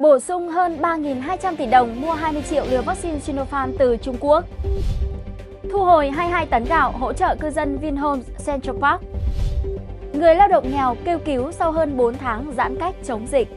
bổ sung hơn 3.200 tỷ đồng mua 20 triệu liều vaccine Sinopharm từ Trung Quốc. Thu hồi 22 tấn gạo hỗ trợ cư dân Vinhomes Central Park. Người lao động nghèo kêu cứu sau hơn 4 tháng giãn cách chống dịch.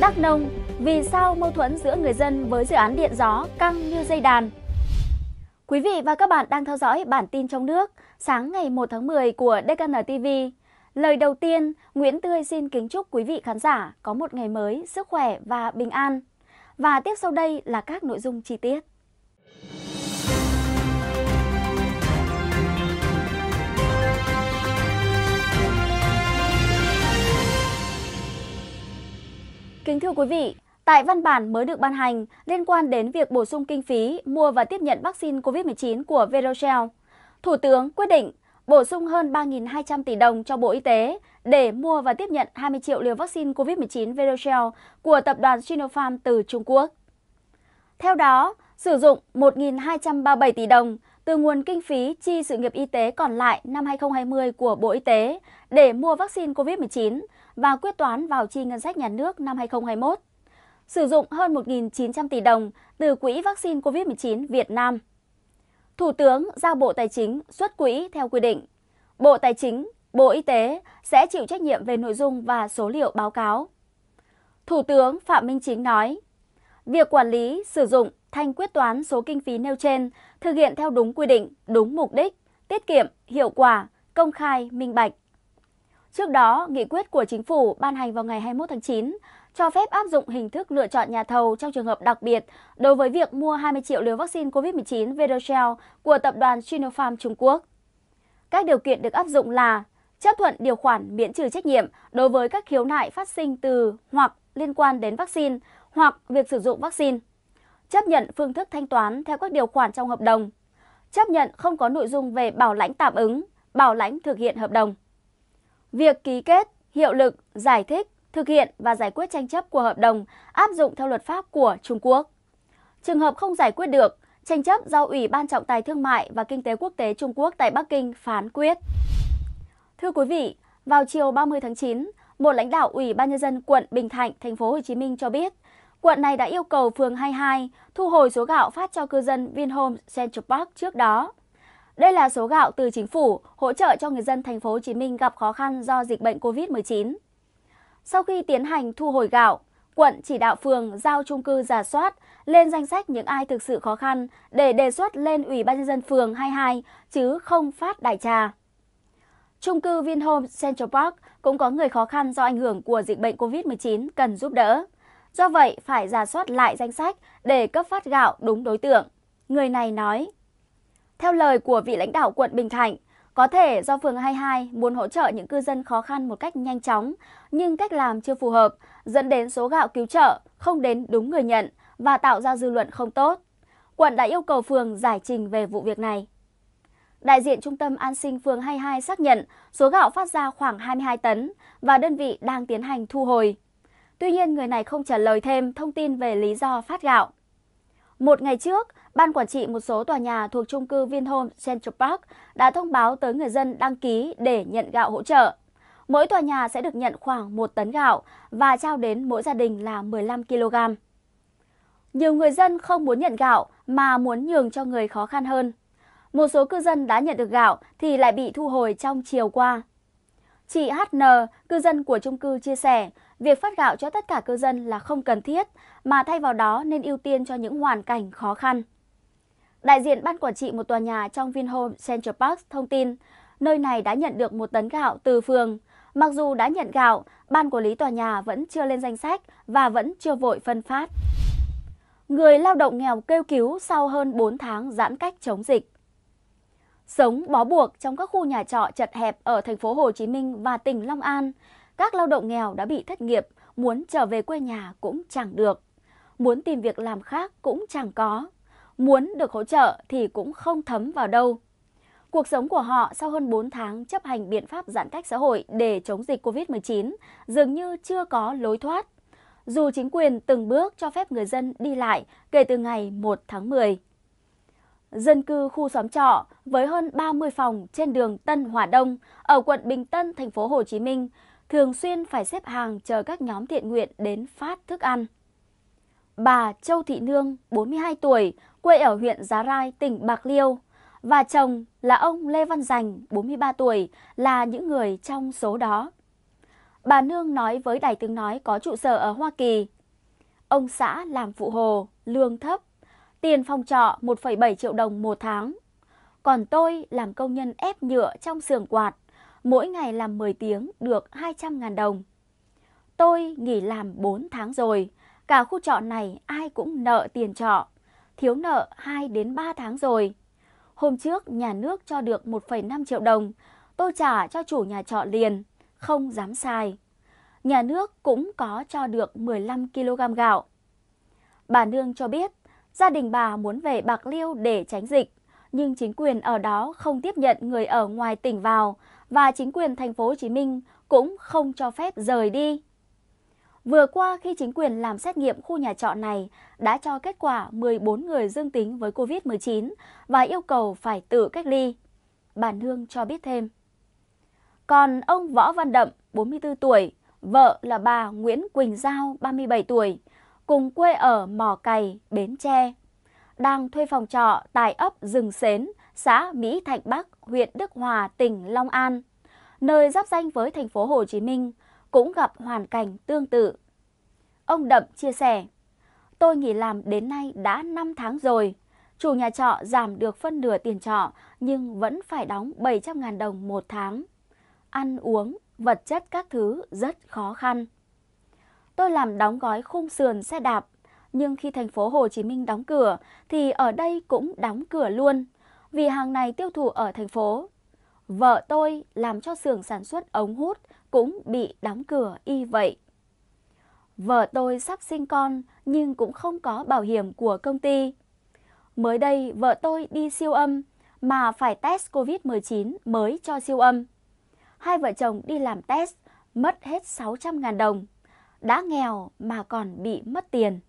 Đắk Nông, vì sao mâu thuẫn giữa người dân với dự án điện gió căng như dây đàn? Quý vị và các bạn đang theo dõi bản tin trong nước sáng ngày 1 tháng 10 của DKN TV. Lời đầu tiên, Nguyễn Tươi xin kính chúc quý vị khán giả có một ngày mới sức khỏe và bình an. Và tiếp sau đây là các nội dung chi tiết. Kính thưa quý vị, tại văn bản mới được ban hành liên quan đến việc bổ sung kinh phí mua và tiếp nhận vaccine COVID-19 của Verocell, Thủ tướng quyết định bổ sung hơn 3.200 tỷ đồng cho Bộ Y tế để mua và tiếp nhận 20 triệu liều vaccine COVID-19 Verocell của tập đoàn Sinopharm từ Trung Quốc. Theo đó, sử dụng 1.237 tỷ đồng từ nguồn kinh phí chi sự nghiệp y tế còn lại năm 2020 của Bộ Y tế để mua vaccine COVID-19 và quyết toán vào chi ngân sách nhà nước năm 2021. Sử dụng hơn 1.900 tỷ đồng từ Quỹ vaccine COVID-19 Việt Nam. Thủ tướng giao Bộ Tài chính xuất quỹ theo quy định. Bộ Tài chính, Bộ Y tế sẽ chịu trách nhiệm về nội dung và số liệu báo cáo. Thủ tướng Phạm Minh Chính nói, việc quản lý, sử dụng, thanh quyết toán số kinh phí nêu trên thực hiện theo đúng quy định, đúng mục đích, tiết kiệm, hiệu quả, công khai, minh bạch. Trước đó, nghị quyết của chính phủ ban hành vào ngày 21 tháng 9 cho phép áp dụng hình thức lựa chọn nhà thầu trong trường hợp đặc biệt đối với việc mua 20 triệu liều vaccine COVID-19 Verocell của tập đoàn Sinopharm Trung Quốc. Các điều kiện được áp dụng là chấp thuận điều khoản miễn trừ trách nhiệm đối với các khiếu nại phát sinh từ hoặc liên quan đến vaccine hoặc việc sử dụng vaccine, chấp nhận phương thức thanh toán theo các điều khoản trong hợp đồng, chấp nhận không có nội dung về bảo lãnh tạm ứng, bảo lãnh thực hiện hợp đồng. Việc ký kết, hiệu lực, giải thích, thực hiện và giải quyết tranh chấp của hợp đồng áp dụng theo luật pháp của Trung Quốc. Trường hợp không giải quyết được, tranh chấp do Ủy ban trọng tài thương mại và kinh tế quốc tế Trung Quốc tại Bắc Kinh phán quyết. Thưa quý vị, vào chiều 30 tháng 9, một lãnh đạo Ủy ban nhân dân quận Bình Thạnh, thành phố Hồ Chí Minh cho biết, quận này đã yêu cầu phường 22 thu hồi số gạo phát cho cư dân Vinhome Central Park trước đó. Đây là số gạo từ chính phủ hỗ trợ cho người dân thành phố Hồ Chí Minh gặp khó khăn do dịch bệnh COVID-19. Sau khi tiến hành thu hồi gạo, quận chỉ đạo phường giao trung cư giả soát, lên danh sách những ai thực sự khó khăn để đề xuất lên Ủy ban nhân dân phường 22 chứ không phát đại trà. Trung cư Vinhome Central Park cũng có người khó khăn do ảnh hưởng của dịch bệnh COVID-19 cần giúp đỡ. Do vậy, phải giả soát lại danh sách để cấp phát gạo đúng đối tượng. Người này nói, theo lời của vị lãnh đạo quận Bình Thạnh, có thể do phường 22 muốn hỗ trợ những cư dân khó khăn một cách nhanh chóng, nhưng cách làm chưa phù hợp, dẫn đến số gạo cứu trợ không đến đúng người nhận và tạo ra dư luận không tốt. Quận đã yêu cầu phường giải trình về vụ việc này. Đại diện Trung tâm An sinh phường 22 xác nhận số gạo phát ra khoảng 22 tấn và đơn vị đang tiến hành thu hồi. Tuy nhiên, người này không trả lời thêm thông tin về lý do phát gạo. Một ngày trước, Ban quản trị một số tòa nhà thuộc trung cư Vinhome Central Park đã thông báo tới người dân đăng ký để nhận gạo hỗ trợ. Mỗi tòa nhà sẽ được nhận khoảng 1 tấn gạo và trao đến mỗi gia đình là 15 kg. Nhiều người dân không muốn nhận gạo mà muốn nhường cho người khó khăn hơn. Một số cư dân đã nhận được gạo thì lại bị thu hồi trong chiều qua. Chị HN, cư dân của trung cư chia sẻ, việc phát gạo cho tất cả cư dân là không cần thiết, mà thay vào đó nên ưu tiên cho những hoàn cảnh khó khăn. Đại diện ban quản trị một tòa nhà trong Vinhome Central Park thông tin, nơi này đã nhận được một tấn gạo từ phường. Mặc dù đã nhận gạo, ban quản lý tòa nhà vẫn chưa lên danh sách và vẫn chưa vội phân phát. Người lao động nghèo kêu cứu sau hơn 4 tháng giãn cách chống dịch. Sống bó buộc trong các khu nhà trọ chật hẹp ở thành phố Hồ Chí Minh và tỉnh Long An, các lao động nghèo đã bị thất nghiệp, muốn trở về quê nhà cũng chẳng được. Muốn tìm việc làm khác cũng chẳng có. Muốn được hỗ trợ thì cũng không thấm vào đâu. Cuộc sống của họ sau hơn 4 tháng chấp hành biện pháp giãn cách xã hội để chống dịch COVID-19 dường như chưa có lối thoát. Dù chính quyền từng bước cho phép người dân đi lại kể từ ngày 1 tháng 10. Dân cư khu xóm trọ với hơn 30 phòng trên đường Tân Hòa Đông ở quận Bình Tân, thành phố Hồ Chí Minh thường xuyên phải xếp hàng chờ các nhóm thiện nguyện đến phát thức ăn. Bà Châu Thị Nương, 42 tuổi, quê ở huyện Giá Rai, tỉnh Bạc Liêu, và chồng là ông Lê Văn Dành, 43 tuổi, là những người trong số đó. Bà Nương nói với Đài Tiếng Nói có trụ sở ở Hoa Kỳ. Ông xã làm phụ hồ, lương thấp, tiền phòng trọ 1,7 triệu đồng một tháng. Còn tôi làm công nhân ép nhựa trong xưởng quạt, mỗi ngày làm 10 tiếng được 200.000 đồng. Tôi nghỉ làm 4 tháng rồi, cả khu trọ này ai cũng nợ tiền trọ, thiếu nợ 2 đến 3 tháng rồi. Hôm trước nhà nước cho được 1,5 triệu đồng, tôi trả cho chủ nhà trọ liền, không dám sai. Nhà nước cũng có cho được 15 kg gạo. Bà Nương cho biết, gia đình bà muốn về Bạc Liêu để tránh dịch, nhưng chính quyền ở đó không tiếp nhận người ở ngoài tỉnh vào và chính quyền thành phố Hồ Chí Minh cũng không cho phép rời đi. Vừa qua khi chính quyền làm xét nghiệm khu nhà trọ này đã cho kết quả 14 người dương tính với COVID-19 và yêu cầu phải tự cách ly. Bà Nương cho biết thêm. Còn ông Võ Văn Đậm, 44 tuổi, vợ là bà Nguyễn Quỳnh Giao, 37 tuổi, cùng quê ở Mỏ Cày, Bến Tre, đang thuê phòng trọ tại ấp Rừng Xến, xã Mỹ Thạnh Bắc, huyện Đức Hòa, tỉnh Long An, nơi giáp danh với thành phố Hồ Chí Minh, cũng gặp hoàn cảnh tương tự. Ông Đậm chia sẻ, tôi nghỉ làm đến nay đã 5 tháng rồi. Chủ nhà trọ giảm được phân nửa tiền trọ nhưng vẫn phải đóng 700.000 đồng một tháng. Ăn uống, vật chất các thứ rất khó khăn. Tôi làm đóng gói khung sườn xe đạp, nhưng khi thành phố Hồ Chí Minh đóng cửa thì ở đây cũng đóng cửa luôn vì hàng này tiêu thụ ở thành phố. Vợ tôi làm cho xưởng sản xuất ống hút cũng bị đóng cửa y vậy. Vợ tôi sắp sinh con nhưng cũng không có bảo hiểm của công ty. Mới đây vợ tôi đi siêu âm mà phải test COVID-19 mới cho siêu âm. Hai vợ chồng đi làm test mất hết 600.000 đồng. Đã nghèo mà còn bị mất tiền.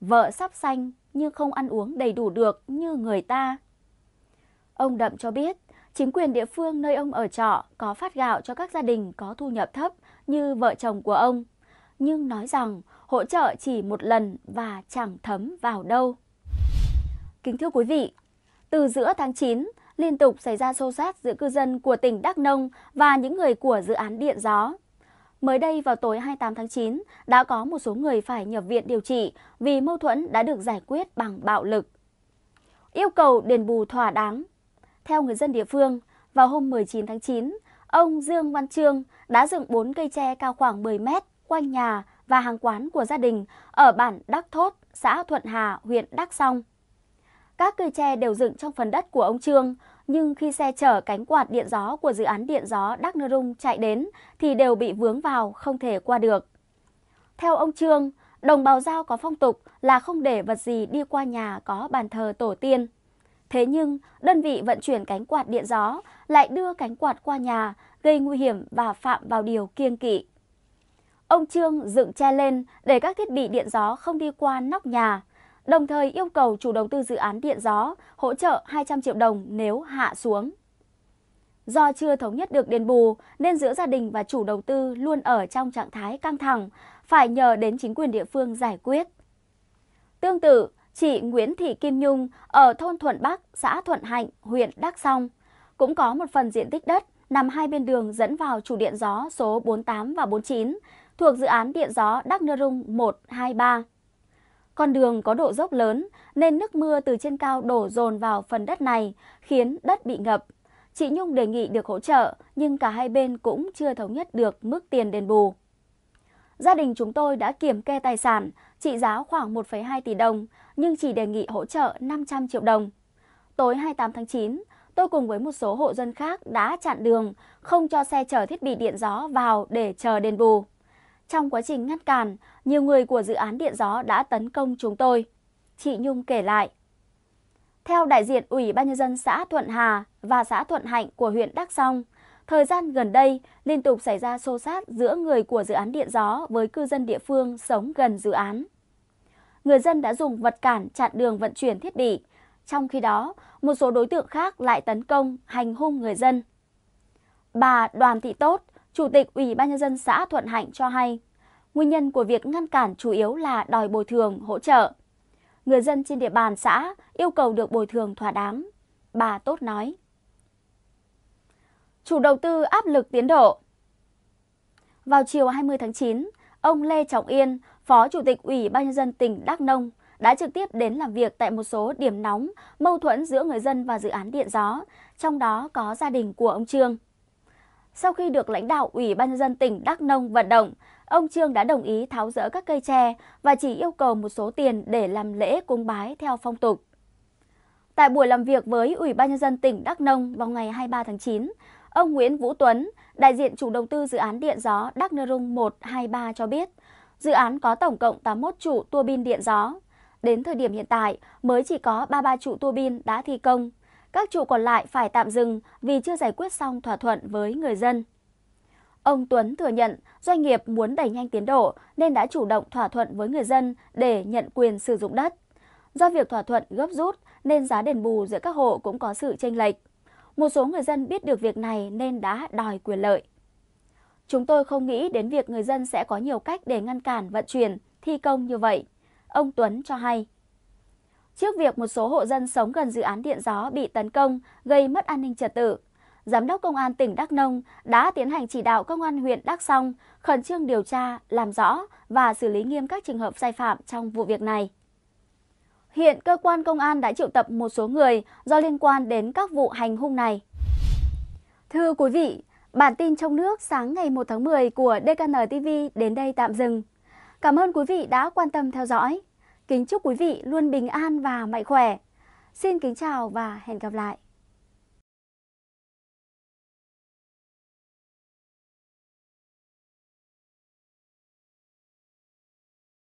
Vợ sắp sanh nhưng không ăn uống đầy đủ được như người ta. Ông Đậm cho biết, chính quyền địa phương nơi ông ở trọ có phát gạo cho các gia đình có thu nhập thấp như vợ chồng của ông, nhưng nói rằng hỗ trợ chỉ một lần và chẳng thấm vào đâu. Kính thưa quý vị, từ giữa tháng 9, liên tục xảy ra xô xát giữa cư dân của tỉnh Đắk Nông và những người của dự án điện gió. Mới đây vào tối 28 tháng 9, đã có một số người phải nhập viện điều trị vì mâu thuẫn đã được giải quyết bằng bạo lực. Yêu cầu đền bù thỏa đáng theo người dân địa phương, vào hôm 19 tháng 9, ông Dương Văn Trương đã dựng 4 cây tre cao khoảng 10 mét quanh nhà và hàng quán của gia đình ở bản Đắc Thốt, xã Thuận Hà, huyện Đắc Song. Các cây tre đều dựng trong phần đất của ông Trương, nhưng khi xe chở cánh quạt điện gió của dự án điện gió Đắc Nơ Rung chạy đến thì đều bị vướng vào, không thể qua được. Theo ông Trương, đồng bào giao có phong tục là không để vật gì đi qua nhà có bàn thờ tổ tiên. Thế nhưng, đơn vị vận chuyển cánh quạt điện gió lại đưa cánh quạt qua nhà, gây nguy hiểm và phạm vào điều kiêng kỵ. Ông Trương dựng che lên để các thiết bị điện gió không đi qua nóc nhà, đồng thời yêu cầu chủ đầu tư dự án điện gió hỗ trợ 200 triệu đồng nếu hạ xuống. Do chưa thống nhất được đền bù nên giữa gia đình và chủ đầu tư luôn ở trong trạng thái căng thẳng, phải nhờ đến chính quyền địa phương giải quyết. Tương tự, chị Nguyễn Thị Kim Nhung ở thôn Thuận Bắc, xã Thuận Hạnh, huyện Đắk Song cũng có một phần diện tích đất nằm hai bên đường dẫn vào trụ điện gió số 48 và 49 thuộc dự án điện gió Đắk Nơ Rung 123. Con đường có độ dốc lớn nên nước mưa từ trên cao đổ dồn vào phần đất này khiến đất bị ngập. Chị Nhung đề nghị được hỗ trợ nhưng cả hai bên cũng chưa thống nhất được mức tiền đền bù. Gia đình chúng tôi đã kiểm kê tài sản trị giá khoảng 1,2 tỷ đồng nhưng chỉ đề nghị hỗ trợ 500 triệu đồng. Tối 28 tháng 9, tôi cùng với một số hộ dân khác đã chặn đường, không cho xe chở thiết bị điện gió vào để chờ đền bù. Trong quá trình ngăn cản, nhiều người của dự án điện gió đã tấn công chúng tôi. Chị Nhung kể lại. Theo đại diện Ủy ban nhân dân xã Thuận Hà và xã Thuận Hạnh của huyện Đắk Song, thời gian gần đây liên tục xảy ra xô xát giữa người của dự án điện gió với cư dân địa phương sống gần dự án người dân đã dùng vật cản chặn đường vận chuyển thiết bị. Trong khi đó, một số đối tượng khác lại tấn công, hành hung người dân. Bà Đoàn Thị Tốt, Chủ tịch Ủy ban Nhân dân xã Thuận Hạnh cho hay, nguyên nhân của việc ngăn cản chủ yếu là đòi bồi thường, hỗ trợ. Người dân trên địa bàn xã yêu cầu được bồi thường thỏa đáng. Bà Tốt nói. Chủ đầu tư áp lực tiến độ Vào chiều 20 tháng 9, ông Lê Trọng Yên, Phó Chủ tịch Ủy ban nhân dân tỉnh Đắk Nông đã trực tiếp đến làm việc tại một số điểm nóng mâu thuẫn giữa người dân và dự án điện gió, trong đó có gia đình của ông Trương. Sau khi được lãnh đạo Ủy ban nhân dân tỉnh Đắk Nông vận động, ông Trương đã đồng ý tháo rỡ các cây tre và chỉ yêu cầu một số tiền để làm lễ cung bái theo phong tục. Tại buổi làm việc với Ủy ban nhân dân tỉnh Đắk Nông vào ngày 23 tháng 9, ông Nguyễn Vũ Tuấn, đại diện chủ đầu tư dự án điện gió Đắk Nơ Rung 123 cho biết – Dự án có tổng cộng 81 trụ tua bin điện gió. Đến thời điểm hiện tại, mới chỉ có 33 trụ tua bin đã thi công. Các trụ còn lại phải tạm dừng vì chưa giải quyết xong thỏa thuận với người dân. Ông Tuấn thừa nhận doanh nghiệp muốn đẩy nhanh tiến độ nên đã chủ động thỏa thuận với người dân để nhận quyền sử dụng đất. Do việc thỏa thuận gấp rút nên giá đền bù giữa các hộ cũng có sự chênh lệch. Một số người dân biết được việc này nên đã đòi quyền lợi. Chúng tôi không nghĩ đến việc người dân sẽ có nhiều cách để ngăn cản vận chuyển, thi công như vậy. Ông Tuấn cho hay. Trước việc một số hộ dân sống gần dự án điện gió bị tấn công, gây mất an ninh trật tự, Giám đốc Công an tỉnh Đắk Nông đã tiến hành chỉ đạo Công an huyện Đắk Song khẩn trương điều tra, làm rõ và xử lý nghiêm các trường hợp sai phạm trong vụ việc này. Hiện cơ quan công an đã triệu tập một số người do liên quan đến các vụ hành hung này. Thưa quý vị, Bản tin trong nước sáng ngày 1 tháng 10 của DKN TV đến đây tạm dừng. Cảm ơn quý vị đã quan tâm theo dõi. Kính chúc quý vị luôn bình an và mạnh khỏe. Xin kính chào và hẹn gặp lại.